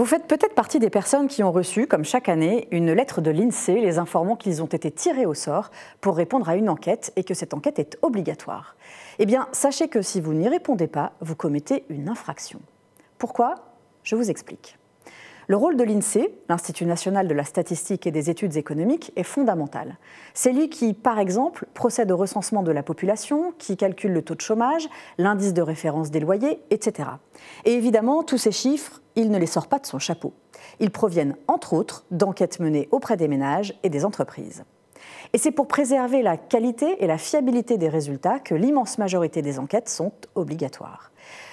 Vous faites peut-être partie des personnes qui ont reçu, comme chaque année, une lettre de l'INSEE les informant qu'ils ont été tirés au sort pour répondre à une enquête et que cette enquête est obligatoire. Eh bien, sachez que si vous n'y répondez pas, vous commettez une infraction. Pourquoi Je vous explique. Le rôle de l'INSEE, l'Institut national de la statistique et des études économiques, est fondamental. C'est lui qui, par exemple, procède au recensement de la population, qui calcule le taux de chômage, l'indice de référence des loyers, etc. Et évidemment, tous ces chiffres il ne les sort pas de son chapeau. Ils proviennent entre autres d'enquêtes menées auprès des ménages et des entreprises. Et c'est pour préserver la qualité et la fiabilité des résultats que l'immense majorité des enquêtes sont obligatoires.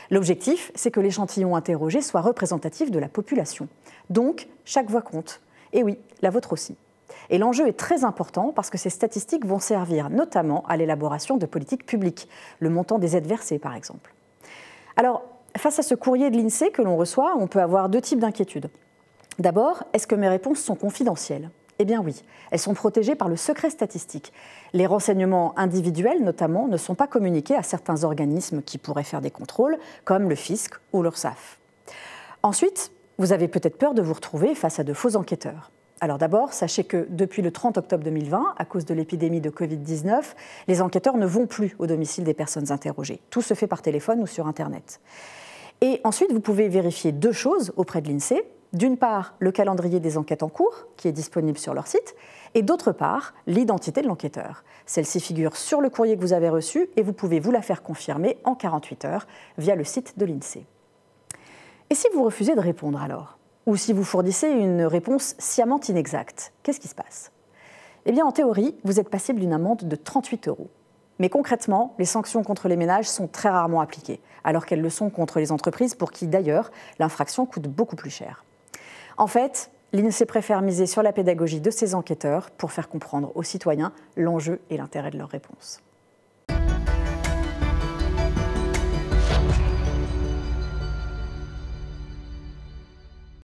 L'objectif, c'est que l'échantillon interrogé soit représentatif de la population. Donc, chaque voix compte. Et oui, la vôtre aussi. Et l'enjeu est très important parce que ces statistiques vont servir notamment à l'élaboration de politiques publiques, le montant des aides versées par exemple. Alors, face à ce courrier de l'INSEE que l'on reçoit, on peut avoir deux types d'inquiétudes. D'abord, est-ce que mes réponses sont confidentielles eh bien oui, elles sont protégées par le secret statistique. Les renseignements individuels, notamment, ne sont pas communiqués à certains organismes qui pourraient faire des contrôles, comme le fisc ou l'URSSAF. Ensuite, vous avez peut-être peur de vous retrouver face à de faux enquêteurs. Alors d'abord, sachez que depuis le 30 octobre 2020, à cause de l'épidémie de Covid-19, les enquêteurs ne vont plus au domicile des personnes interrogées. Tout se fait par téléphone ou sur Internet. Et ensuite, vous pouvez vérifier deux choses auprès de l'INSEE. D'une part, le calendrier des enquêtes en cours, qui est disponible sur leur site, et d'autre part, l'identité de l'enquêteur. Celle-ci figure sur le courrier que vous avez reçu et vous pouvez vous la faire confirmer en 48 heures via le site de l'INSEE. Et si vous refusez de répondre alors ou si vous fournissez une réponse sciemment inexacte. Qu'est-ce qui se passe Eh bien, en théorie, vous êtes passible d'une amende de 38 euros. Mais concrètement, les sanctions contre les ménages sont très rarement appliquées, alors qu'elles le sont contre les entreprises pour qui, d'ailleurs, l'infraction coûte beaucoup plus cher. En fait, l'INSEE préfère miser sur la pédagogie de ses enquêteurs pour faire comprendre aux citoyens l'enjeu et l'intérêt de leurs réponses.